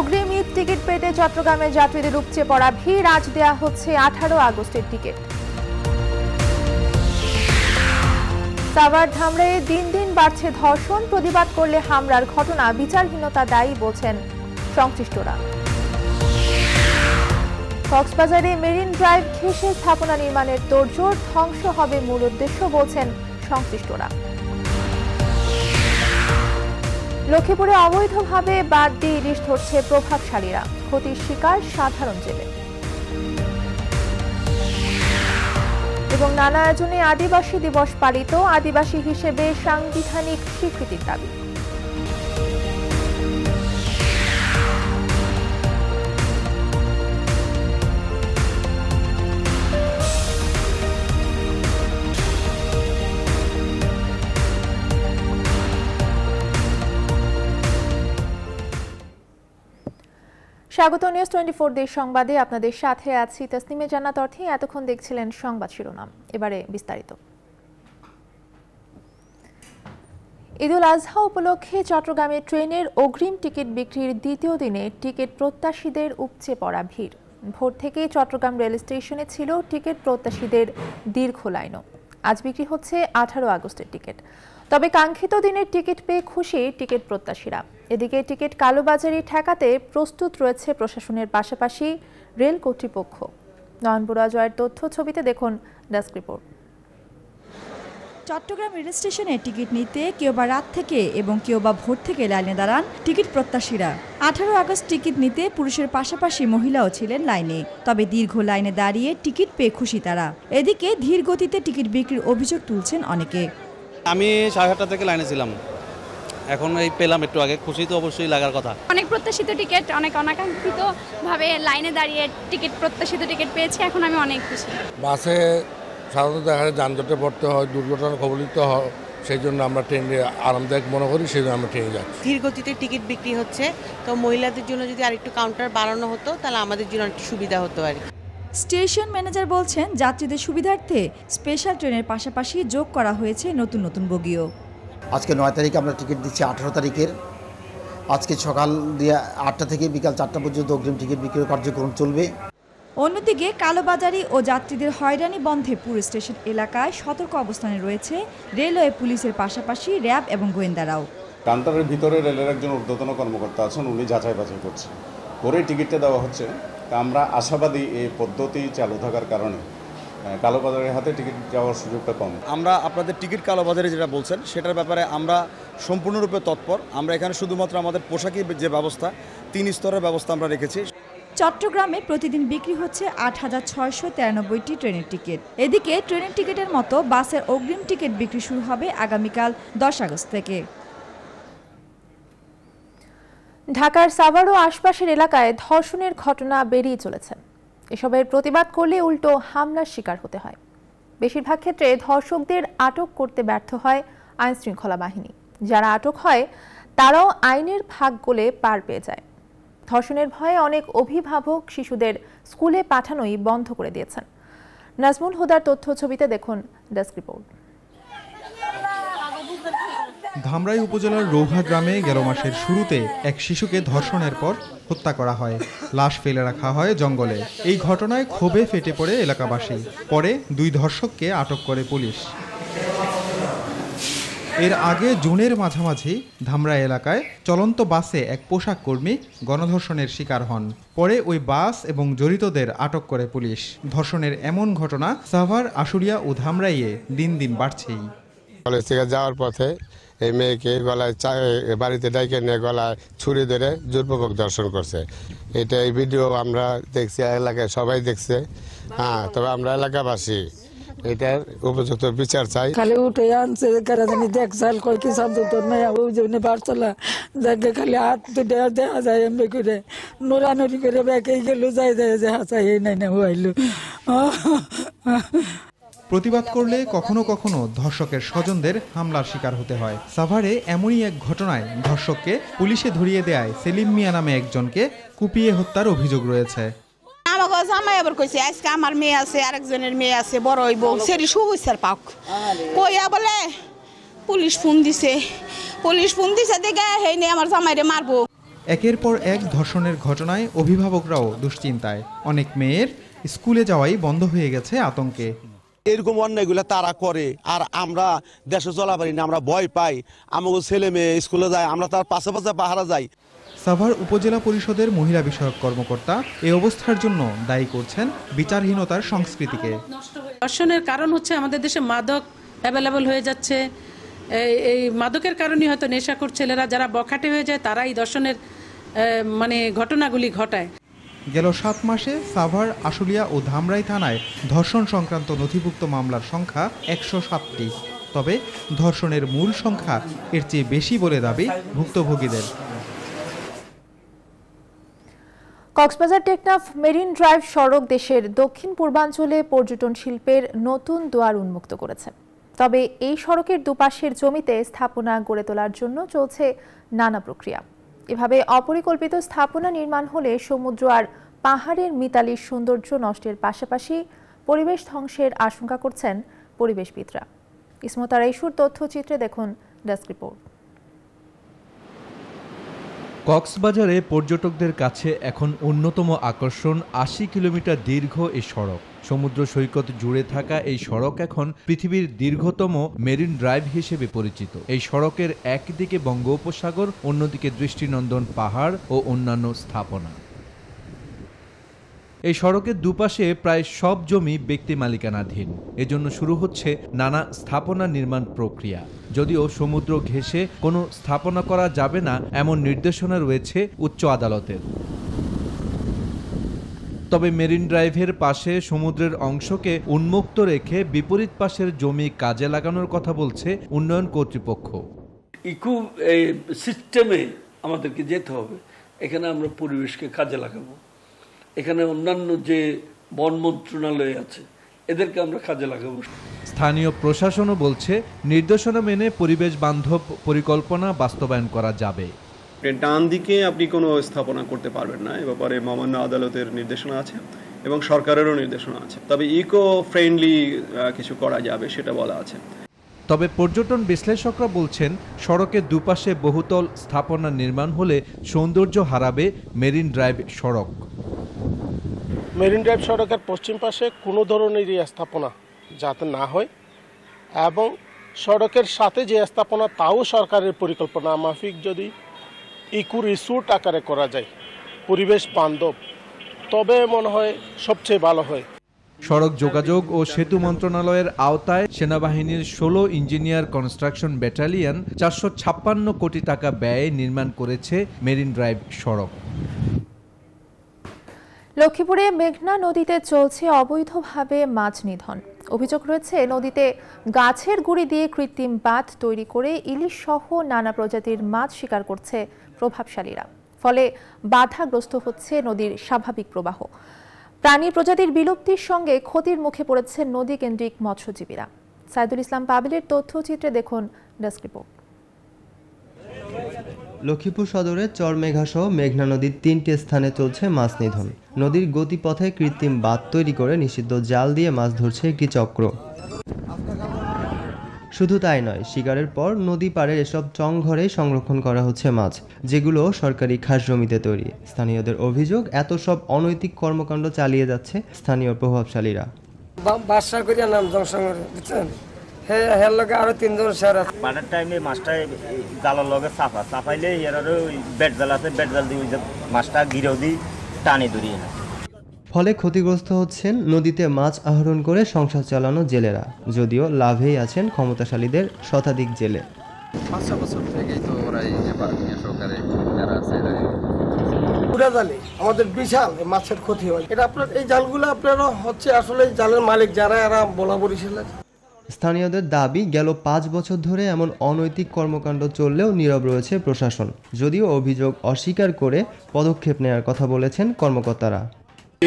অগ্রিম ঈদ টিকিট পেতে চট্টগ্রামে যাত্রীদের উপচে পড়া ভিড় আজ দেয়া হচ্ছে আঠারো আগস্টের টিকিট সাভার ধামরায় দিন দিন বাড়ছে ধর্ষণ প্রতিবাদ করলে হামলার ঘটনা বিচারহীনতা দায়ী বলছেন সংশ্লিষ্টরা কক্সবাজারে মেরিন ড্রাইভ ঘেসে স্থাপনা নির্মাণের তোড়জোড় ধ্বংস হবে মূল উদ্দেশ্য বলছেন সংশ্লিষ্টরা লক্ষ্মীপুরে অবৈধভাবে বাদ দিয়ে ইলিশ ধরছে প্রভাবশালীরা ক্ষতির শিকার সাধারণ জেলে এবং নানা আয়োজনে আদিবাসী দিবস পালিত আদিবাসী হিসেবে সাংবিধানিক স্বীকৃতির দাবি স্বাগত নিউজ টোয়েন্টি ফোর দেশ সংবাদে আপনাদের সাথে আছি তসনিমে জানাত অর্থে এতক্ষণ দেখছিলেন সংবাদ শিরোনাম এবারে বিস্তারিত ঈদুল আজহা উপলক্ষে চট্টগ্রামে ট্রেনের অগ্রিম টিকিট বিক্রির দ্বিতীয় দিনে টিকিট প্রত্যাশীদের উপচে পড়া ভিড় ভোর থেকেই চট্টগ্রাম রেল স্টেশনে ছিল টিকিট প্রত্যাশীদের দীর্ঘ লাইনও আজ বিক্রি হচ্ছে আঠারো আগস্টের টিকিট তবে কাঙ্ক্ষিত দিনের টিকিট পেয়ে খুশি টিকিট প্রত্যাশীরা এদিকে টিকিট কালোবাজারি ঠেকাতে প্রস্তুত রয়েছে প্রশাসনের পাশাপাশি রেল কর্তৃপক্ষ নয়নপুরা জয়ের তথ্য ছবিতে দেখুন ডেস্ক রিপোর্ট চট্টগ্রাম রেল স্টেশনে টিকিট নিতে কেউ বা রাত থেকে এবং কেউ বা ভোর থেকে লাইনে দাঁড়ান টিকিট প্রত্যাশীরা আঠারো আগস্ট টিকিট নিতে পুরুষের পাশাপাশি মহিলাও ছিলেন লাইনে তবে দীর্ঘ লাইনে দাঁড়িয়ে টিকিট পেয়ে খুশি তারা এদিকে ধীর গতিতে টিকিট বিক্রির অভিযোগ তুলছেন অনেকে আমি সাড়ে থেকে লাইনে ছিলাম এখন এই পেলাম একটু আগে খুশি তো অবশ্যই লাগার কথা অনেক প্রত্যাশিত টিকিট অনেক অনাকাঙ্ক্ষিত ভাবে লাইনে দাঁড়িয়ে টিকিট প্রত্যাশিত টিকিট পেয়েছি এখন আমি অনেক খুশি বাসে সাধারণত দেখা যায় যানজটে পড়তে হয় দুর্ঘটনা কবলিত হয় সেই জন্য আমরা ট্রেনে আরামদায়ক মনে করি সেই জন্য আমরা ট্রেনে যাচ্ছি ধীর গতিতে টিকিট বিক্রি হচ্ছে তো মহিলাদের জন্য যদি আরেকটু কাউন্টার বাড়ানো হতো তাহলে আমাদের জন্য একটু সুবিধা হতো আর স্টেশন ম্যানেজার বলছেন যাত্রীদের সুবিধার্থে স্পেশাল ট্রেনের পাশাপাশি যোগ করা হয়েছে নতুন নতুন বগিও আজকে নয় তারিখে আমরা টিকিট দিচ্ছি আঠেরো তারিখের আজকে সকাল দিয়ে আটটা থেকে বিকাল চারটা পর্যন্ত অগ্রিম টিকিট বিক্রির কার্যক্রম চলবে অন্যদিকে কালোবাজারি ও যাত্রীদের হয়রানি বন্ধে পুরো স্টেশন এলাকায় সতর্ক অবস্থানে রয়েছে রেলওয়ে পুলিশের পাশাপাশি র্যাব এবং গোয়েন্দারাও কান্তারের ভিতরে রেলের একজন ঊর্ধ্বতন কর্মকর্তা আছেন উনি যাচাই বাছাই করছেন করে টিকিটটা দেওয়া হচ্ছে আমরা আশাবাদী এই পদ্ধতি চালু থাকার কারণে কালোবাজারের হাতে টিকিট যাওয়ার সুযোগটা কম আমরা আপনাদের টিকিট কালোবাজারে যেটা বলছেন সেটার ব্যাপারে আমরা সম্পূর্ণরূপে তৎপর আমরা এখানে শুধুমাত্র আমাদের পোশাকের যে ব্যবস্থা তিন স্তরের ব্যবস্থা আমরা রেখেছি চট্টগ্রামে প্রতিদিন বিক্রি হচ্ছে আট হাজার ছয়শো তিরানব্বইটি ট্রেনের টিকিট এদিকে ট্রেনের টিকিটের মতো বাসের অগ্রিম টিকিট বিক্রি শুরু হবে আগামীকাল দশ আগস্ট থেকে ঢাকার সাভার ও আশপাশের এলাকায় ধর্ষণের ঘটনা বেড়েই চলেছে এসবের প্রতিবাদ করলে উল্টো হামলার শিকার হতে হয় বেশিরভাগ ক্ষেত্রে ধর্ষকদের আটক করতে ব্যর্থ হয় আইন শৃঙ্খলা বাহিনী যারা আটক হয় তারাও আইনের ফাঁক গোলে পার পেয়ে যায় ধর্ষণের ভয়ে অনেক অভিভাবক শিশুদের স্কুলে পাঠানোই বন্ধ করে দিয়েছেন নাজমুল হুদার তথ্য ছবিতে দেখুন ডেস্ক রিপোর্ট ধামরাই উপজেলার রৌহা গ্রামে গেল মাসের শুরুতে এক শিশুকে ধর্ষণের পর হত্যা করা হয় লাশ ফেলে রাখা হয় জঙ্গলে এই ঘটনায় ক্ষোভে ফেটে পড়ে এলাকাবাসী পরে দুই ধর্ষককে আটক করে পুলিশ এর আগে জুনের মাঝামাঝি ধামরা এলাকায় চলন্ত বাসে এক পোশাক কর্মী গণধর্ষণের শিকার হন পরে ওই বাস এবং জড়িতদের আটক করে পুলিশ ধর্ষণের এমন ঘটনা সাভার আশুরিয়া ও ধামরাইয়ে দিন দিন বাড়ছেই কলেজ থেকে যাওয়ার পথে এই মেয়েকে গলায় বাড়িতে ডাইকে নিয়ে গলায় ছুরি ধরে জোরপূর্বক দর্শন করছে এটা এই ভিডিও আমরা দেখছি এলাকায় সবাই দেখছে হ্যাঁ তবে আমরা এলাকাবাসী এটার উপযুক্ত বিচার চাই খালি উঠে আনছে কারা জানি দেখছাল কই কি শব্দ তোর মেয়া ওই জন্য বাড়তলা দেখে খালি হাত দুটো দেখা যায় এমনি করে নোরানুরি করে বেঁকে গেলো যাই যায় যে হাসাই নাই না হইলো প্রতিবাদ করলে কখনো কখনো ধর্ষকের স্বজনদের হামলার শিকার হতে হয় সাভারে এমনই এক ঘটনায় ধর্ষককে পুলিশে ধরিয়ে দেয় সেলিম মিয়া নামে একজনকে কুপিয়ে হত্যার অভিযোগ রয়েছে আমাকে জামাই আবার কইছে আজকে আমার মেয়ে আছে আরেকজনের মেয়ে আছে বড়ই বউ সেরি সুবিচার পাক কইয়া বলে পুলিশ ফোন দিছে পুলিশ ফোন দিছে দেখে হেই নিয়ে আমার জামাইরে মারবো একের পর এক ধর্ষণের ঘটনায় অভিভাবকরাও দুশ্চিন্তায় অনেক মেয়ের স্কুলে যাওয়াই বন্ধ হয়ে গেছে আতঙ্কে এরকম অন্যায়গুলো তারা করে আর আমরা দেশে চলা পারি না আমরা ভয় পাই আমাকে ছেলে মেয়ে স্কুলে যায় আমরা তার পাশে পাশে পাহারা যাই সাভার উপজেলা পরিষদের মহিলা বিষয়ক কর্মকর্তা এই অবস্থার জন্য দায়ী করছেন বিচারহীনতার সংস্কৃতিকে দর্শনের কারণ হচ্ছে আমাদের দেশে মাদক অ্যাভেলেবল হয়ে যাচ্ছে এই মাদকের কারণে হয়তো নেশাখোর ছেলেরা যারা বখাটে হয়ে যায় তারাই দর্শনের মানে ঘটনাগুলি ঘটায় গেল সাত মাসে সাভার আশুলিয়া ও ধামরাই থানায় ধর্ষণ সংক্রান্ত নথিভুক্ত মামলার সংখ্যা একশো সাতটি তবে ধর্ষণের মূল সংখ্যা এর চেয়ে বেশি বলে দাবি ভুক্তভোগীদের কক্সবাজার টেকনাফ মেরিন ড্রাইভ সড়ক দেশের দক্ষিণ পূর্বাঞ্চলে পর্যটন শিল্পের নতুন দুয়ার উন্মুক্ত করেছে তবে এই সড়কের দুপাশের জমিতে স্থাপনা গড়ে তোলার জন্য চলছে নানা প্রক্রিয়া এভাবে অপরিকল্পিত স্থাপনা নির্মাণ হলে সমুদ্র আর পাহাড়ের মিতালির সৌন্দর্য নষ্টের পাশাপাশি পরিবেশ ধ্বংসের আশঙ্কা করছেন পরিবেশবিদরা ইসমতার ইস্যুর তথ্যচিত্রে দেখুন ডেস্ক রিপোর্ট কক্সবাজারে পর্যটকদের কাছে এখন অন্যতম আকর্ষণ আশি কিলোমিটার দীর্ঘ এই সড়ক সমুদ্র সৈকত জুড়ে থাকা এই সড়ক এখন পৃথিবীর দীর্ঘতম মেরিন ড্রাইভ হিসেবে পরিচিত এই সড়কের একদিকে বঙ্গোপসাগর অন্যদিকে দৃষ্টিনন্দন পাহাড় ও অন্যান্য স্থাপনা এই সড়কের দুপাশে প্রায় সব জমি ব্যক্তি মালিকানাধীন এজন্য শুরু হচ্ছে নানা স্থাপনা নির্মাণ প্রক্রিয়া যদিও সমুদ্র ঘেঁষে কোনো স্থাপনা করা যাবে না এমন নির্দেশনা রয়েছে উচ্চ আদালতের তবে মেরিন ড্রাইভের পাশে সমুদ্রের অংশকে উন্মুক্ত রেখে বিপরীত পাশের জমি কাজে লাগানোর কথা বলছে উন্নয়ন কর্তৃপক্ষ ইকো সিস্টেমে আমাদেরকে যেতে হবে এখানে আমরা পরিবেশকে কাজে লাগাবো এখানে অন্যান্য যে বন মন্ত্রণালয় আছে এদেরকে আমরা কাজে লাগাবো স্থানীয় প্রশাসনও বলছে নির্দেশনা মেনে পরিবেশ বান্ধব পরিকল্পনা বাস্তবায়ন করা যাবে ডান দিকে আপনি কোনো স্থাপনা করতে পারবেন না এ ব্যাপারে মামান্য আদালতের নির্দেশনা আছে এবং সরকারেরও নির্দেশনা আছে তবে ইকো ফ্রেন্ডলি কিছু করা যাবে সেটা বলা আছে তবে পর্যটন বিশ্লেষকরা বলছেন সড়কের দুপাশে বহুতল স্থাপনা নির্মাণ হলে সৌন্দর্য হারাবে মেরিন ড্রাইভ সড়ক মেরিন ড্রাইভ সড়কের পশ্চিম পাশে কোনো ধরনের স্থাপনা যাতে না হয় এবং সড়কের সাথে যে স্থাপনা তাও সরকারের পরিকল্পনা মাফিক যদি ইকুর রিসোর্ট আকারে করা যায় পরিবেশ বান্ধব তবে মনে হয় সবচেয়ে ভালো হয় সড়ক যোগাযোগ ও সেতু মন্ত্রণালয়ের আওতায় সেনাবাহিনীর ষোলো ইঞ্জিনিয়ার কনস্ট্রাকশন ব্যাটালিয়ন চারশো ছাপ্পান্ন কোটি টাকা ব্যয়ে নির্মাণ করেছে মেরিন ড্রাইভ সড়ক লক্ষ্মীপুরে মেঘনা নদীতে চলছে অবৈধভাবে মাছ নিধন অভিযোগ রয়েছে নদীতে গাছের গুড়ি দিয়ে কৃত্রিম বাঁধ তৈরি করে ইলিশ সহ নানা প্রজাতির মাছ শিকার করছে প্রভাবশালীরা ফলে বাধাগ্রস্ত হচ্ছে নদীর স্বাভাবিক প্রবাহ প্রাণী প্রজাতির বিলুপ্তির সঙ্গে ক্ষতির মুখে পড়েছে নদী কেন্দ্রিক মৎস্যজীবীরা সাইদুল ইসলাম পাবিলের তথ্যচিত্রে দেখুন ডেস্ক রিপোর্ট লক্ষ্মীপুর সদরে চর সহ মেঘনা নদীর তিনটি স্থানে চলছে মাছ নিধন নদীর গতিপথে কৃত্রিম বাঁধ তৈরি করে নিষিদ্ধ জাল দিয়ে মাছ ধরছে একটি চক্র শুধু তাই নয় শিকারের পর নদী পাড়ের এসব চংঘরে সংরক্ষণ করা হচ্ছে মাছ যেগুলো সরকারি খাস জমিতে তৈরি স্থানীয়দের অভিযোগ এত সব অনৈতিক কর্মকাণ্ড চালিয়ে যাচ্ছে স্থানীয় প্রভাবশালীরা বাসা বুঝছেন হ্যাঁ লগে আরো তিনজন স্যার আছে টাইমে মানে মাছটা জালার লগে চাপা চাপাইলে এর বেট জাল আছে বেট জাল দিয়ে মাছটা গিরেও দিই টানে দূরিয়ে না ফলে ক্ষতিগ্রস্ত হচ্ছেন নদীতে মাছ আহরণ করে সংসার চালানো জেলেরা যদিও লাভেই আছেন ক্ষমতাশালীদের শতাধিক জেলে আমাদের বিশাল মাছের ক্ষতি হয় এটা আপনার এই জালগুলো আপনারা হচ্ছে আসলে জালের মালিক যারা এরা বলা বরিশাল স্থানীয়দের দাবি গেল পাঁচ বছর ধরে এমন অনৈতিক কর্মকাণ্ড চললেও নীরব রয়েছে প্রশাসন যদিও অভিযোগ অস্বীকার করে পদক্ষেপ নেওয়ার কথা বলেছেন কর্মকর্তারা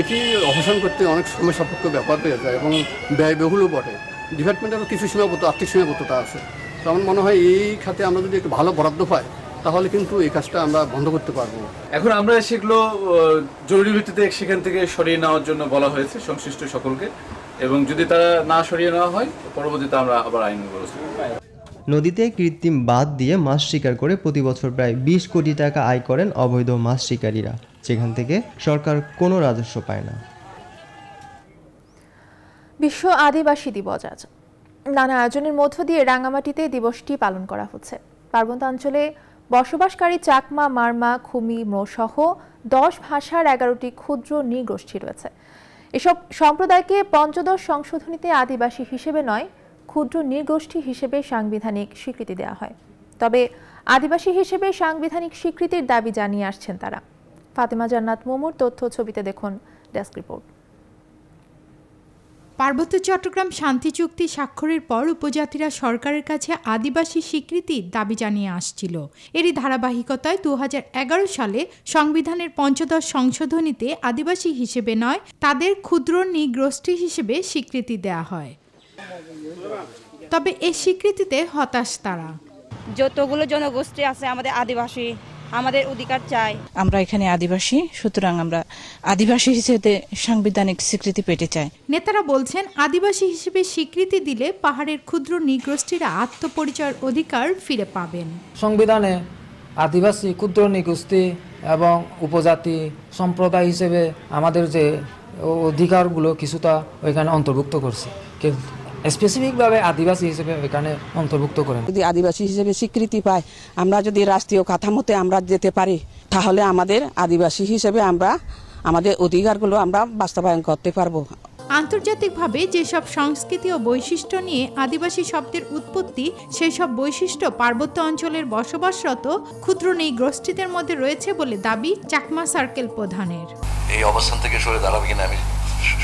এটি অপসারণ করতে অনেক সময় সাপেক্ষ ব্যাপার হয়ে যায় এবং ব্যয়বহুলও বটে ডিপার্টমেন্টেরও কিছু সীমাবদ্ধ আর্থিক সীমাবদ্ধতা আছে তো আমার মনে হয় এই খাতে আমরা যদি একটু ভালো বরাদ্দ পাই তাহলে কিন্তু এই কাজটা আমরা বন্ধ করতে পারবো এখন আমরা সেগুলো জরুরি ভিত্তিতে সেখান থেকে সরিয়ে নেওয়ার জন্য বলা হয়েছে সংশ্লিষ্ট সকলকে এবং যদি তারা না সরিয়ে নেওয়া হয় পরবর্তীতে আমরা আবার আইন করেছি নদীতে কৃত্রিম বাদ দিয়ে মাছ শিকার করে প্রতি বছর প্রায় বিশ কোটি টাকা আয় করেন অবৈধ মাছ শিকারীরা যেখান থেকে সরকার কোনো রাজস্ব পায় না বিশ্ব আদিবাসী দিবস আজ নানা আয়োজনের মধ্য দিয়ে রাঙামাটিতে দিবসটি পালন করা হচ্ছে পার্বত্যাঞ্চলে বসবাসকারী চাকমা মারমা খুমি সহ দশ ভাষার এগারোটি ক্ষুদ্র নৃগোষ্ঠী রয়েছে এসব সম্প্রদায়কে পঞ্চদশ সংশোধনীতে আদিবাসী হিসেবে নয় ক্ষুদ্র নৃগোষ্ঠী হিসেবে সাংবিধানিক স্বীকৃতি দেওয়া হয় তবে আদিবাসী হিসেবে সাংবিধানিক স্বীকৃতির দাবি জানিয়ে আসছেন তারা ফাতেমা জান্নাত মোমোর তথ্য ছবিতে দেখুন ডেস্ক রিপোর্ট পার্বত্য চট্টগ্রাম শান্তি চুক্তি স্বাক্ষরের পর উপজাতিরা সরকারের কাছে আদিবাসী স্বীকৃতি দাবি জানিয়ে আসছিল এরই ধারাবাহিকতায় দু সালে সংবিধানের পঞ্চদশ সংশোধনীতে আদিবাসী হিসেবে নয় তাদের ক্ষুদ্র নিগ্রষ্টি হিসেবে স্বীকৃতি দেয়া হয় তবে এ স্বীকৃতিতে হতাশ তারা যতগুলো জনগোষ্ঠী আছে আমাদের আদিবাসী আমাদের অধিকার চাই আমরা এখানে আদিবাসী সুতরাং আমরা আদিবাসী হিসেবে সাংবিধানিক স্বীকৃতি পেতে চাই নেতারা বলছেন আদিবাসী হিসেবে স্বীকৃতি দিলে পাহাড়ের ক্ষুদ্র নিগোষ্ঠীরা আত্মপরিচয়ের অধিকার ফিরে পাবেন সংবিধানে আদিবাসী ক্ষুদ্র নিগোষ্ঠী এবং উপজাতি সম্প্রদায় হিসেবে আমাদের যে অধিকারগুলো কিছুটা ওইখানে অন্তর্ভুক্ত করছে কিন্তু স্পেসিফিকভাবে আদিবাসী হিসেবে এখানে অন্তর্ভুক্ত করেন যদি আদিবাসী হিসেবে স্বীকৃতি পায় আমরা যদি রাষ্ট্রীয় কাঠামোতে আমরা যেতে পারি তাহলে আমাদের আদিবাসী হিসেবে আমরা আমাদের অধিকারগুলো আমরা বাস্তবায়ন করতে পারবো আন্তর্জাতিকভাবে যেসব সংস্কৃতি ও বৈশিষ্ট্য নিয়ে আদিবাসী শব্দের উৎপত্তি সেই সব বৈশিষ্ট্য পার্বত্য অঞ্চলের বসবাসরত ক্ষুদ্র নেই গোষ্ঠীদের মধ্যে রয়েছে বলে দাবি চাকমা সার্কেল প্রধানের এই অবস্থান থেকে সরে দাঁড়াবে কিনা আমি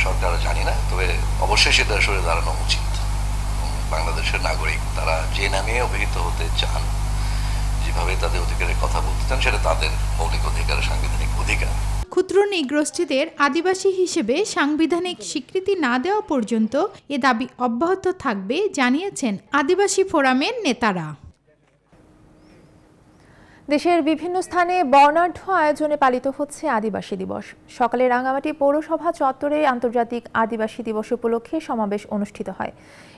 সরকার জানি না তবে অবশ্যই সেটা সরে দাঁড়ানো উচিত বাংলাদেশের নাগরিক তারা যে নামে অভিহিত হতে চান যেভাবে তাদের অধিকারের কথা বলতে চান সেটা তাদের মৌলিক অধিকার সাংবিধানিক অধিকার ক্ষুদ্র নিগ্রস্থীদের আদিবাসী হিসেবে সাংবিধানিক স্বীকৃতি না দেওয়া পর্যন্ত এ দাবি অব্যাহত থাকবে জানিয়েছেন আদিবাসী ফোরামের নেতারা দেশের বিভিন্ন স্থানে বর্ণাঢ্য আয়োজনে পালিত হচ্ছে আদিবাসী দিবস সকালে রাঙামাটি পৌরসভা চত্বরে আন্তর্জাতিক আদিবাসী দিবস উপলক্ষে সমাবেশ অনুষ্ঠিত হয়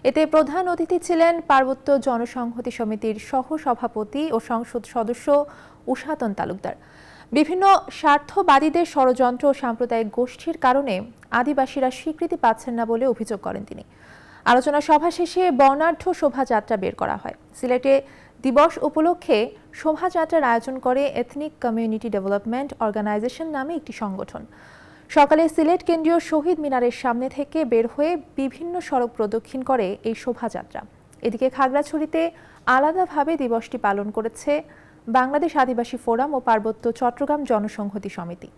এতে প্রধান অতিথি ছিলেন পার্বত্য জনসংহতি সমিতির সহ সভাপতি ও সংসদ সদস্য উষাতন তালুকদার বিভিন্ন স্বার্থবাদীদের ষড়যন্ত্র ও সাম্প্রদায়িক গোষ্ঠীর কারণে আদিবাসীরা স্বীকৃতি পাচ্ছেন না বলে অভিযোগ করেন তিনি আলোচনা সভা শেষে বর্ণাঢ্য শোভাযাত্রা বের করা হয় সিলেটে দিবস উপলক্ষে শোভাযাত্রার আয়োজন করে এথনিক কমিউনিটি ডেভেলপমেন্ট অর্গানাইজেশন নামে একটি সংগঠন সকালে সিলেট কেন্দ্রীয় শহীদ মিনারের সামনে থেকে বের হয়ে বিভিন্ন সড়ক প্রদক্ষিণ করে এই শোভাযাত্রা এদিকে খাগড়াছড়িতে আলাদাভাবে দিবসটি পালন করেছে বাংলাদেশ আদিবাসী ফোরাম ও পার্বত্য চট্টগ্রাম জনসংহতি সমিতি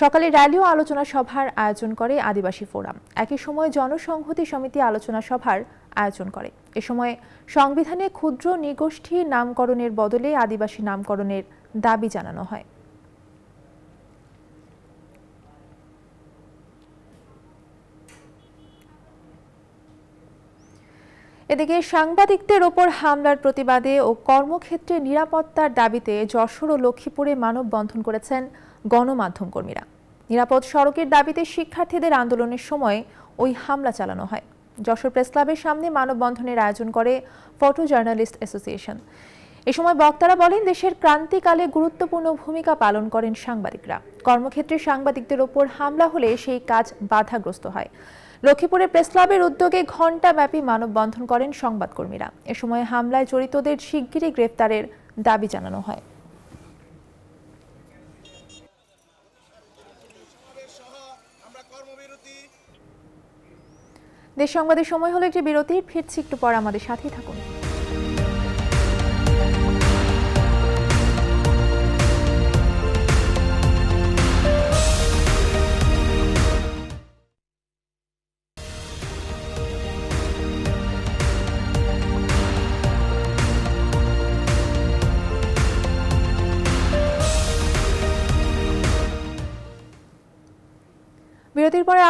সকালে র্যালি ও আলোচনা সভার আয়োজন করে আদিবাসী ফোরাম একই সময় জনসংহতি সমিতি আলোচনা সভার আয়োজন করে এ সময় সংবিধানে ক্ষুদ্র নিগোষ্ঠী নামকরণের বদলে আদিবাসী নামকরণের দাবি জানানো হয় এদিকে সাংবাদিকদের ওপর হামলার প্রতিবাদে ও কর্মক্ষেত্রে নিরাপত্তার দাবিতে যশোর ও লক্ষ্মীপুরে মানববন্ধন করেছেন গণমাধ্যম কর্মীরা নিরাপদ সড়কের দাবিতে শিক্ষার্থীদের আন্দোলনের সময় ওই হামলা চালানো হয় যশোর প্রেস ক্লাবের সামনে মানববন্ধনের আয়োজন করে ফটো জার্নালিস্ট অ্যাসোসিয়েশন এ সময় বক্তারা বলেন দেশের ক্রান্তিকালে গুরুত্বপূর্ণ ভূমিকা পালন করেন সাংবাদিকরা কর্মক্ষেত্রে সাংবাদিকদের ওপর হামলা হলে সেই কাজ বাধাগ্রস্ত হয় লক্ষ্মীপুরের প্রেস ক্লাবের উদ্যোগে ঘণ্টাব্যাপী মানববন্ধন করেন সংবাদকর্মীরা এ সময় হামলায় জড়িতদের শিগগিরই গ্রেফতারের দাবি জানানো হয় দেশ সংবাদের সময় হলো একটি বিরতি ফিরছি একটু পর আমাদের সাথেই থাকুন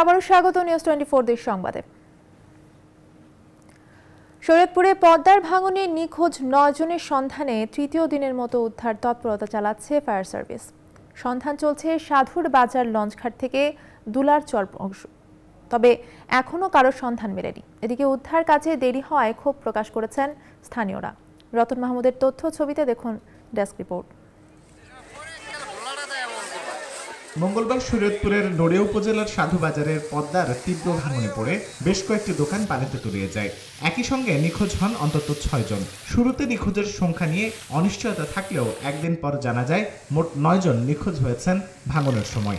আবারও স্বাগত নিউজ টোয়েন্টি ফোর সংবাদে শরীয়তপুরে পদ্মার ভাঙনে নিখোঁজ নয়জনের সন্ধানে তৃতীয় দিনের মতো উদ্ধার তৎপরতা চালাচ্ছে ফায়ার সার্ভিস সন্ধান চলছে সাধুর বাজার লঞ্চঘাট থেকে দুলার চর অংশ তবে এখনও কারো সন্ধান মেলেনি এদিকে উদ্ধার কাজে দেরি হওয়ায় ক্ষোভ প্রকাশ করেছেন স্থানীয়রা রতন মাহমুদের তথ্য ছবিতে দেখুন ডেস্ক রিপোর্ট মঙ্গলবার সুরেতপুরের নড়িয়া উপজেলার সাধু বাজারের পদ্মার তীব্র ভাঙনে পড়ে বেশ কয়েকটি দোকান পানিতে তলিয়ে যায় একই সঙ্গে নিখোঁজ হন অন্তত ছয়জন শুরুতে নিখোঁজের সংখ্যা নিয়ে অনিশ্চয়তা থাকলেও একদিন পর জানা যায় মোট নয়জন নিখোঁজ হয়েছেন ভাঙনের সময়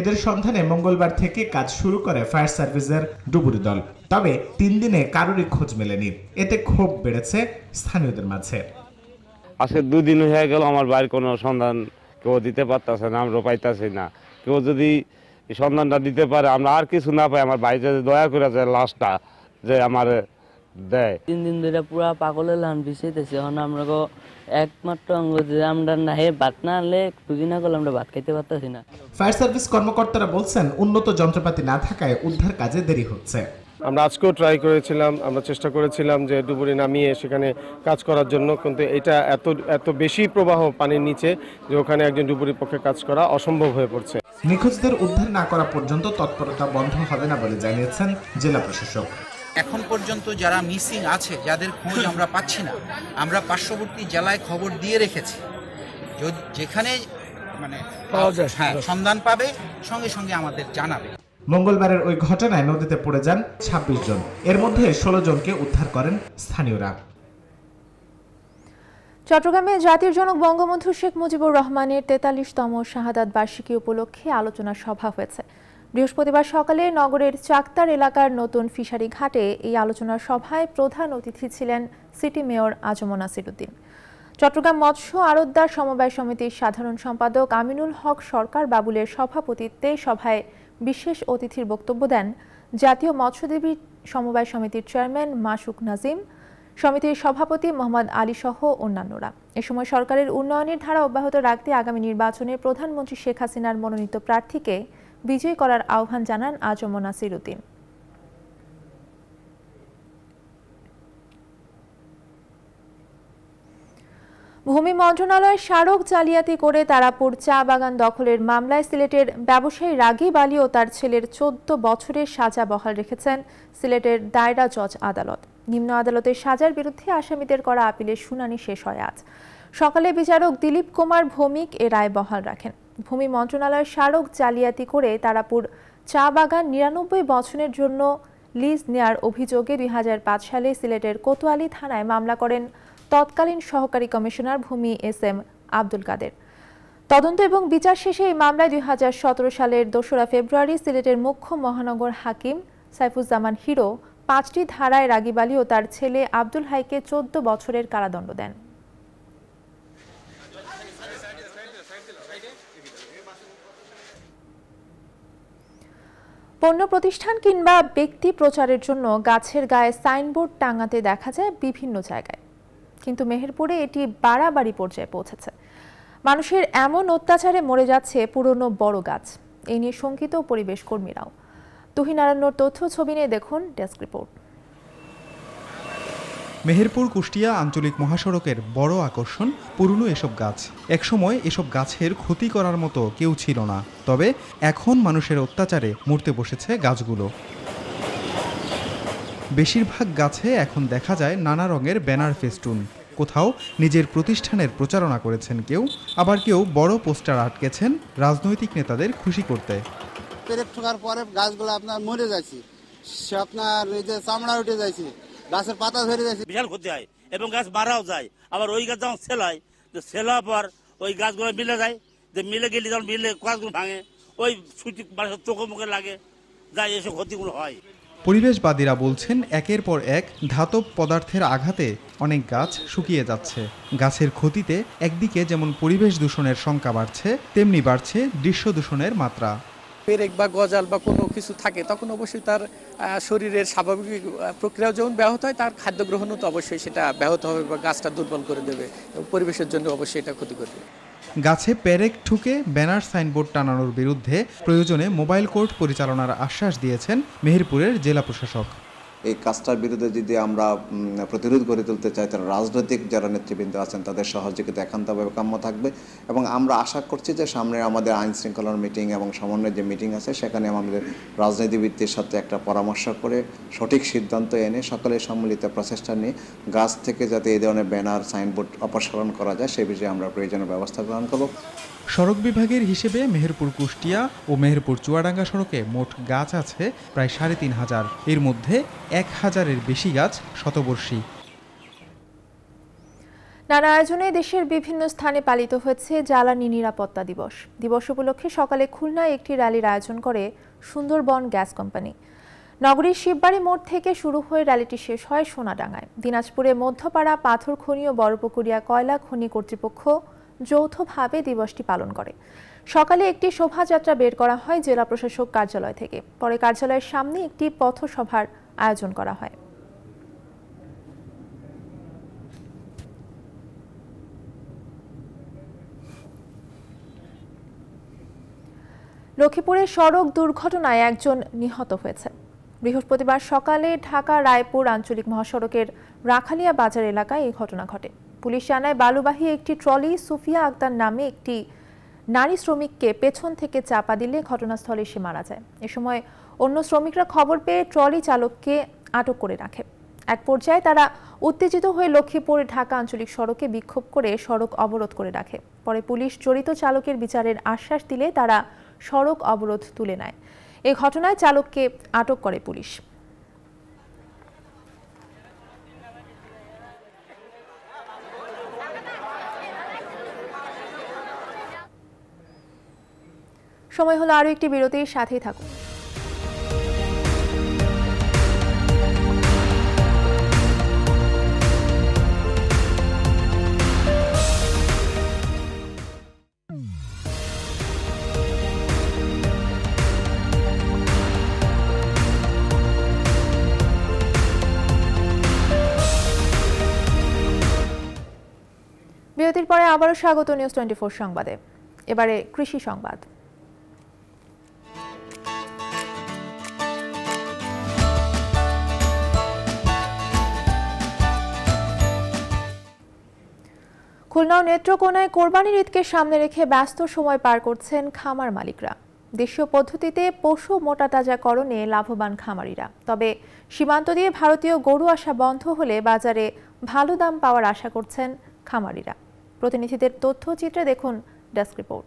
এদের সন্ধানে মঙ্গলবার থেকে কাজ শুরু করে ফায়ার সার্ভিসের ডুবুরি দল তবে তিন দিনে কারোরই খোঁজ মেলেনি এতে ক্ষোভ বেড়েছে স্থানীয়দের মাঝে আজকে দুদিন হয়ে গেল আমার বাড়ির কোনো সন্ধান কেউ দিতে পারতেছে না আমরা পাইতেছি না কেউ যদি সন্ধানটা দিতে পারে আমরা আর কিছু না পাই আমার বাড়িতে দয়া করে যে লাশটা যে আমার দেয় তিন দিন ধরে পাগলের লান এখন আমরা একমাত্র অঙ্গ যে আমরা না হে ভাত না আনলে দুদিন আমরা ভাত পারতেছি না ফায়ার সার্ভিস কর্মকর্তারা বলছেন উন্নত যন্ত্রপাতি না থাকায় উদ্ধার কাজে দেরি হচ্ছে আমরা আজকেও ট্রাই করেছিলাম আমরা চেষ্টা করেছিলাম যে ডুবুরি নামিয়ে সেখানে কাজ করার জন্য কিন্তু এটা এত এত বেশি প্রবাহ পানির নিচে যে ওখানে একজন ডুবুরির পক্ষে কাজ করা অসম্ভব হয়ে পড়ছে নিখোঁজদের উদ্ধার না করা পর্যন্ত তৎপরতা বন্ধ হবে না বলে জানিয়েছেন জেলা প্রশাসক এখন পর্যন্ত যারা মিসিং আছে যাদের খোঁজ আমরা পাচ্ছি না আমরা পার্শ্ববর্তী জেলায় খবর দিয়ে রেখেছি যেখানে মানে হ্যাঁ সন্ধান পাবে সঙ্গে সঙ্গে আমাদের জানাবে মঙ্গলবারের ওই ঘটনায় নদীতে পড়ে যান ২৬ জন এর মধ্যে ১৬ জনকে উদ্ধার করেন স্থানীয়রা চট্টগ্রামে জাতির জনক বঙ্গবন্ধু শেখ মুজিবুর রহমানের তেতাল্লিশতম শাহাদাত বার্ষিকী উপলক্ষে আলোচনা সভা হয়েছে বৃহস্পতিবার সকালে নগরের চাকতার এলাকার নতুন ফিশারি ঘাটে এই আলোচনা সভায় প্রধান অতিথি ছিলেন সিটি মেয়র আজমন নাসিরুদ্দিন চট্টগ্রাম মৎস্য আরোদ্দার সমবায় সমিতির সাধারণ সম্পাদক আমিনুল হক সরকার বাবুলের সভাপতিত্বে সভায় বিশেষ অতিথির বক্তব্য দেন জাতীয় মৎস্যজীবী সমবায় সমিতির চেয়ারম্যান মাসুক নাজিম সমিতির সভাপতি মোহাম্মদ আলী সহ অন্যান্যরা এ সময় সরকারের উন্নয়নের ধারা অব্যাহত রাখতে আগামী নির্বাচনে প্রধানমন্ত্রী শেখ হাসিনার মনোনীত প্রার্থীকে বিজয়ী করার আহ্বান জানান আজম নাসির উদ্দিন ভূমি মন্ত্রণালয় স্মারক জালিয়াতি করে তারাপুর চা বাগান দখলের মামলায় সিলেটের ব্যবসায়ী রাগী বালি ও তার ছেলের চোদ্দ বছরের সাজা বহাল রেখেছেন সিলেটের দায়রা জজ আদালত নিম্ন আদালতের সাজার বিরুদ্ধে আসামিদের করা আপিলের শুনানি শেষ হয় আজ সকালে বিচারক দিলীপ কুমার ভৌমিক এ রায় বহাল রাখেন ভূমি মন্ত্রণালয়ের স্মারক জালিয়াতি করে তারাপুর চা বাগান নিরানব্বই বছরের জন্য লিজ নেয়ার অভিযোগে দুই সালে সিলেটের কোতোয়ালি থানায় মামলা করেন তৎকালীন সহকারী কমিশনার ভূমি এস এম আব্দুল কাদের তদন্ত এবং বিচার শেষে এই মামলায় দুই সালের দোসরা ফেব্রুয়ারি সিলেটের মুখ্য মহানগর হাকিম সাইফুজ্জামান হিরো পাঁচটি ধারায় রাগিবালি ও তার ছেলে আব্দুল হাইকে চোদ্দ বছরের কারাদণ্ড দেন পণ্য প্রতিষ্ঠান কিংবা ব্যক্তি প্রচারের জন্য গাছের গায়ে সাইনবোর্ড টাঙাতে দেখা যায় বিভিন্ন জায়গায় কিন্তু মেহেরপুরে এটি বাড়াবাড়ি পর্যায়ে পৌঁছেছে মানুষের এমন অত্যাচারে মরে যাচ্ছে পুরনো বড় গাছ এই নিয়ে শঙ্কিত পরিবেশ কর্মীরাও তুহিনারায়ণর তথ্য ছবি নিয়ে দেখুন ডেস্ক রিপোর্ট মেহেরপুর কুষ্টিয়া আঞ্চলিক মহাসড়কের বড় আকর্ষণ পুরনো এসব গাছ একসময় এসব গাছের ক্ষতি করার মতো কেউ ছিল না তবে এখন মানুষের অত্যাচারে মরতে বসেছে গাছগুলো বেশিরভাগ গাছে এখন দেখা যায় নানা রঙের ব্যানার ফেস্টুন কোথাও নিজের প্রতিষ্ঠানের প্রচারণা করেছেন কেউ আবার কেউ বড় পোস্টার আটকেছেন রাজনৈতিক নেতাদের খুশি করতে পেরেক ঠোকার পরে গাছগুলো আপনার মরে যাচ্ছে সে আপনার এই যে চামড়া উঠে যাচ্ছে গাছের পাতা ঝরে যায় বিশাল ক্ষতি হয় এবং গাছ বাড়াও যায় আবার ওই গাছ যখন সেলায় সেলার পর ওই গাছগুলো মিলে যায় যে মিলে গেলে যখন মিলে গাছগুলো ভাঙে ওই সুতি মানুষের চোখে মুখে লাগে যায় এসব ক্ষতিগুলো হয় পরিবেশবাদীরা বলছেন একের পর এক ধাতব পদার্থের আঘাতে অনেক গাছ শুকিয়ে যাচ্ছে গাছের ক্ষতিতে একদিকে যেমন পরিবেশ দূষণের সংখ্যা বাড়ছে তেমনি বাড়ছে দৃশ্য দূষণের মাত্রা পেরেক বা গজাল বা কোনো কিছু থাকে তখন অবশ্যই তার শরীরের স্বাভাবিক প্রক্রিয়াও যেমন ব্যাহত হয় তার খাদ্য গ্রহণও তো অবশ্যই সেটা ব্যাহত হবে বা গাছটা দুর্বল করে দেবে পরিবেশের জন্য অবশ্যই এটা ক্ষতি করবে গাছে প্যারেক ঠুকে ব্যানার সাইনবোর্ড টানানোর বিরুদ্ধে প্রয়োজনে মোবাইল কোর্ট পরিচালনার আশ্বাস দিয়েছেন মেহেরপুরের জেলা প্রশাসক এই কাজটার বিরুদ্ধে যদি আমরা প্রতিরোধ গড়ে তুলতে চাই তাহলে রাজনৈতিক যারা নেতৃবৃন্দ আছেন তাদের সহযোগিতা একান্তভাবে কাম্য থাকবে এবং আমরা আশা করছি যে সামনে আমাদের আইন শৃঙ্খলার মিটিং এবং সমন্বয় যে মিটিং আছে সেখানে আমাদের রাজনীতিবিদদের সাথে একটা পরামর্শ করে সঠিক সিদ্ধান্ত এনে সকলে সম্মিলিত প্রচেষ্টা নিয়ে গাছ থেকে যাতে এই ধরনের ব্যানার সাইনবোর্ড অপসারণ করা যায় সে বিষয়ে আমরা প্রয়োজনীয় ব্যবস্থা গ্রহণ করব সড়ক বিভাগের হিসেবে মেহেরপুর কুষ্টিয়া ও মেহেরপুর চুয়াডাঙ্গা সড়কে মোট গাছ আছে প্রায় সাড়ে তিন হাজার এর মধ্যে এক হাজারের বেশি গাছ শতবর্ষী নানা আয়োজনে দেশের বিভিন্ন স্থানে পালিত হয়েছে জ্বালানি নিরাপত্তা দিবস দিবস উপলক্ষে সকালে খুলনায় একটি র্যালির আয়োজন করে সুন্দরবন গ্যাস কোম্পানি নগরীর শিববাড়ি মোড় থেকে শুরু হয়ে র্যালিটি শেষ হয় সোনাডাঙ্গায় দিনাজপুরে মধ্যপাড়া পাথর খনি ও বড়পুকুরিয়া কয়লা খনি কর্তৃপক্ষ যৌথভাবে দিবসটি পালন করে সকালে একটি শোভাযাত্রা বের করা হয় জেলা প্রশাসক কার্যালয় থেকে পরে কার্যালয়ের সামনে একটি পথসভার আয়োজন করা হয় লক্ষ্মীপুরে সড়ক দুর্ঘটনায় একজন নিহত হয়েছে বৃহস্পতিবার সকালে ঢাকা রায়পুর আঞ্চলিক মহাসড়কের রাখালিয়া বাজার এলাকায় এই ঘটনা ঘটে পুলিশ জানায় বালুবাহী একটি ট্রলি সুফিয়া আক্তার নামে একটি নারী শ্রমিককে পেছন থেকে চাপা দিলে ঘটনাস্থলে সে মারা যায় এ সময় অন্য শ্রমিকরা খবর পেয়ে ট্রলি চালককে আটক করে রাখে এক পর্যায়ে তারা উত্তেজিত হয়ে লক্ষ্মীপুর ঢাকা আঞ্চলিক সড়কে বিক্ষোভ করে সড়ক অবরোধ করে রাখে পরে পুলিশ জড়িত চালকের বিচারের আশ্বাস দিলে তারা সড়ক অবরোধ তুলে নেয় এ ঘটনায় চালককে আটক করে পুলিশ সময় হলো আরও একটি বিরতির সাথেই থাকুন বিরতির পরে আবারও স্বাগত নিউজ টোয়েন্টি ফোর সংবাদে এবারে কৃষি সংবাদ খুলনাও নেত্রকোনায় কোরবানির ঈদকে সামনে রেখে ব্যস্ত সময় পার করছেন খামার মালিকরা দেশীয় পদ্ধতিতে পশু মোটা তাজাকরণে লাভবান খামারিরা তবে সীমান্ত দিয়ে ভারতীয় গরু আসা বন্ধ হলে বাজারে ভালো দাম পাওয়ার আশা করছেন খামারিরা প্রতিনিধিদের তথ্যচিত্রে দেখুন ডেস্ক রিপোর্ট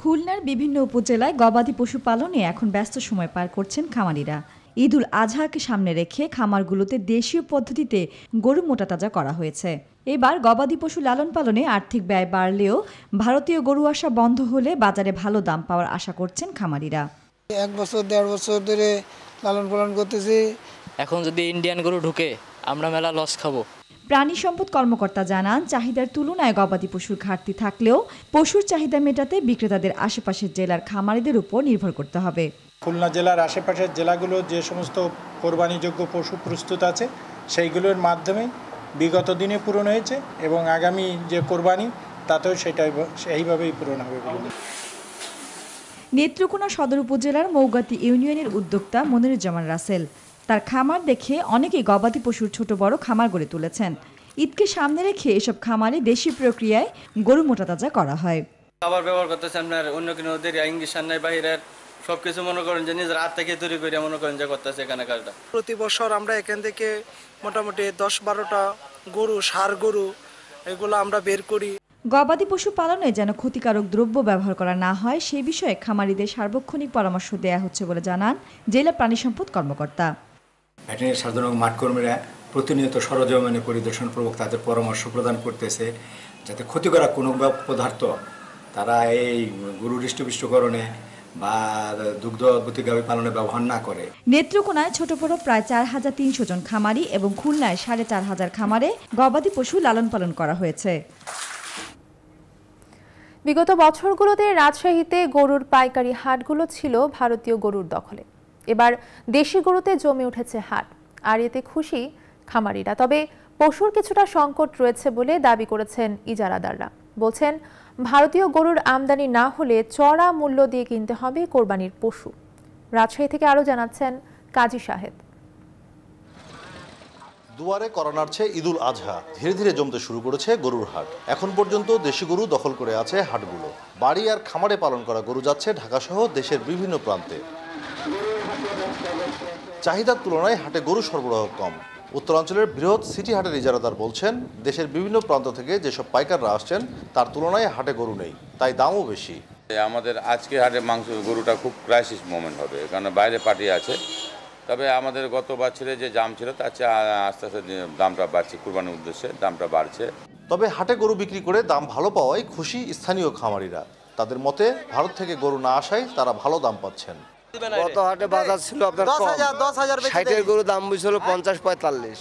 খুলনার বিভিন্ন উপজেলায় গবাদি পশু পালনে এখন ব্যস্ত সময় পার করছেন খামারিরা ঈদুল আজহাকে সামনে রেখে খামারগুলোতে দেশীয় পদ্ধতিতে গরু মোটা তাজা করা হয়েছে এবার গবাদি পশু লালন পালনে আর্থিক ব্যয় বাড়লেও ভারতীয় গরু আসা বন্ধ হলে বাজারে ভালো দাম পাওয়ার আশা করছেন খামারিরা এক বছর দেড় বছর ধরে লালন পালন করতেছি এখন যদি ইন্ডিয়ান গরু ঢুকে আমরা মেলা লস খাবো প্রাণী সম্পদ কর্মকর্তা জানান চাহিদার তুলনায় গবাদি পশুর ঘাটতি থাকলেও পশুর চাহিদা মেটাতে বিক্রেতাদের আশেপাশের জেলার খামারিদের উপর নির্ভর করতে হবে খুলনা জেলার আশেপাশের জেলাগুলো যে সমস্ত কোরবানিযোগ্য পশু প্রস্তুত আছে সেইগুলোর মাধ্যমে বিগত দিনে পূরণ হয়েছে এবং আগামী যে কোরবানি তাতেও সেটা সেইভাবেই পূরণ হবে নেত্রকোনা সদর উপজেলার মৌগাতি ইউনিয়নের উদ্যোক্তা মনিরুজ্জামান রাসেল তার খামার দেখে অনেকেই গবাদি পশুর ছোট বড় খামার গড়ে তুলেছেন ঈদকে সামনে রেখে এসব খামারে দেশি প্রক্রিয়ায় গরু মোটা তাজা করা হয় খাবার ব্যবহার করতেছে আপনার অন্য কোনো ইঞ্জেকশন নাই বাহিরের সব কিছু মনে করেন যে নিজের হাত থেকে তৈরি করে মনে করেন যে করতেছে এখানে কাজটা প্রতি বছর আমরা এখান থেকে মোটামুটি দশ বারোটা গরু সার গরু এগুলো আমরা বের করি গবাদি পশু পালনে যেন ক্ষতিকারক দ্রব্য ব্যবহার করা না হয় সেই বিষয়ে খামারিদের সার্বক্ষণিক পরামর্শ দেয়া হচ্ছে বলে জানান জেলা প্রাণী সম্পদ কর্মকর্তা ভেটেরিনারি সাধারণ এবং মাঠকর্মীরা প্রতিনিয়ত সরজমানে পরিদর্শন পূর্বক তাদের পরামর্শ প্রদান করতেছে যাতে ক্ষতিকারক কোনো পদার্থ তারা এই গরু হৃষ্টপুষ্টকরণে বা গাভী পালনে ব্যবহার না করে নেত্রকোনায় ছোট বড় প্রায় চার হাজার তিনশো জন খামারি এবং খুলনায় সাড়ে চার হাজার খামারে গবাদি পশু লালন পালন করা হয়েছে বিগত বছরগুলোতে রাজশাহীতে গরুর পাইকারি হাটগুলো ছিল ভারতীয় গরুর দখলে এবার দেশি গরুতে জমে উঠেছে হাট আর এতে খুশি খামারিরা তবে পশুর কিছুটা সংকট রয়েছে বলে দাবি করেছেন ইজারাদাররা বলছেন ভারতীয় গরুর আমদানি না হলে চড়া মূল্য দিয়ে কিনতে হবে কোরবানির পশু রাজশাহী থেকে আরও জানাচ্ছেন কাজী সাহেব দুয়ারে করোনার চেয়ে ঈদুল আজহা ধীরে ধীরে জমতে শুরু করেছে গরুর হাট এখন পর্যন্ত দেশি গরু দখল করে আছে হাটগুলো বাড়ি আর খামারে পালন করা গরু যাচ্ছে ঢাকাসহ দেশের বিভিন্ন প্রান্তে চাহিদার তুলনায় হাটে গরু সরবরাহ কম উত্তরাঞ্চলের বৃহৎ সিটি হাটের ইজারাদার বলছেন দেশের বিভিন্ন প্রান্ত থেকে যেসব পাইকাররা আসছেন তার তুলনায় হাটে গরু নেই তাই দামও বেশি আমাদের আজকে হাটে মাংস গরুটা খুব ক্রাইসিস মোমেন্ট হবে কারণ বাইরে পার্টি আছে তবে আমাদের গত বছরে যে দাম ছিল তার চেয়ে আস্তে আস্তে দামটা বাড়ছে কুরবানির উদ্দেশ্যে দামটা বাড়ছে তবে হাটে গরু বিক্রি করে দাম ভালো পাওয়ায় খুশি স্থানীয় খামারিরা তাদের মতে ভারত থেকে গরু না আসায় তারা ভালো দাম পাচ্ছেন গত দাম বুঝছিল পঞ্চাশ পঁয়তাল্লিশ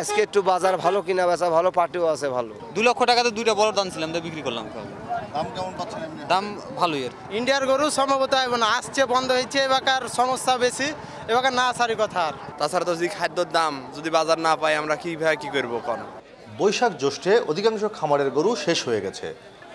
আজকে বাজার ভালো বেচা ভালো পাটিও আছে ভালো লক্ষ দুইটা বড় দাম বিক্রি করলাম দাম ইন্ডিয়ার গরু সম্ভবত আসছে বন্ধ হয়েছে এবার সমস্যা বেশি এবার না আসারই কথা আর তাছাড়া তো যদি খাদ্যর দাম যদি বাজার না পাই আমরা কীভাবে কি করবো বৈশাখ জ্যৈষ্ঠে অধিকাংশ খামারের গরু শেষ হয়ে গেছে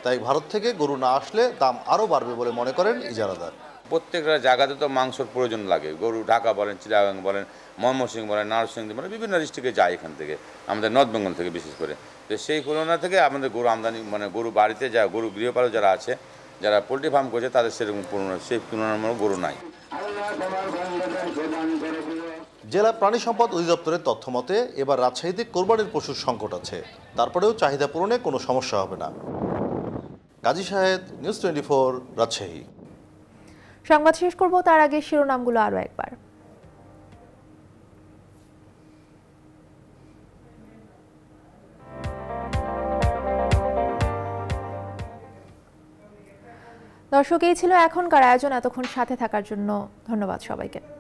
তাই ভারত থেকে গরু না আসলে দাম আরও বাড়বে বলে মনে করেন ইজারাদার প্রত্যেকটা জায়গাতে তো মাংসর প্রয়োজন লাগে গরু ঢাকা বলেন চিরাগাং বলেন ময়মনসিং বলেন নারসিংহ বলেন বিভিন্ন ডিস্ট্রিক্টে যায় এখান থেকে আমাদের নর্থ বেঙ্গল থেকে বিশেষ করে তো সেই তুলনা থেকে আমাদের গরু আমদানি মানে গরু বাড়িতে যা গরু গৃহপালক যারা আছে যারা পোলট্রি ফার্ম করছে তাদের সেরকম পুরনো সেই তুলনামূলক গরু নাই জেলা প্রাণী সম্পদ অধিদপ্তরের তথ্য মতে এবার রাজশাহীতে কোরবানির পশুর সংকট আছে তারপরেও চাহিদা পূরণে কোনো সমস্যা হবে না Gazi Sahed news twenty four Rajshahi সংবাদ শেষ করব তার আগে শিরোনামগুলো আরও একবার দর্শক এই ছিল এখনকার আয়োজন এতক্ষণ সাথে থাকার জন্য ধন্যবাদ সবাইকে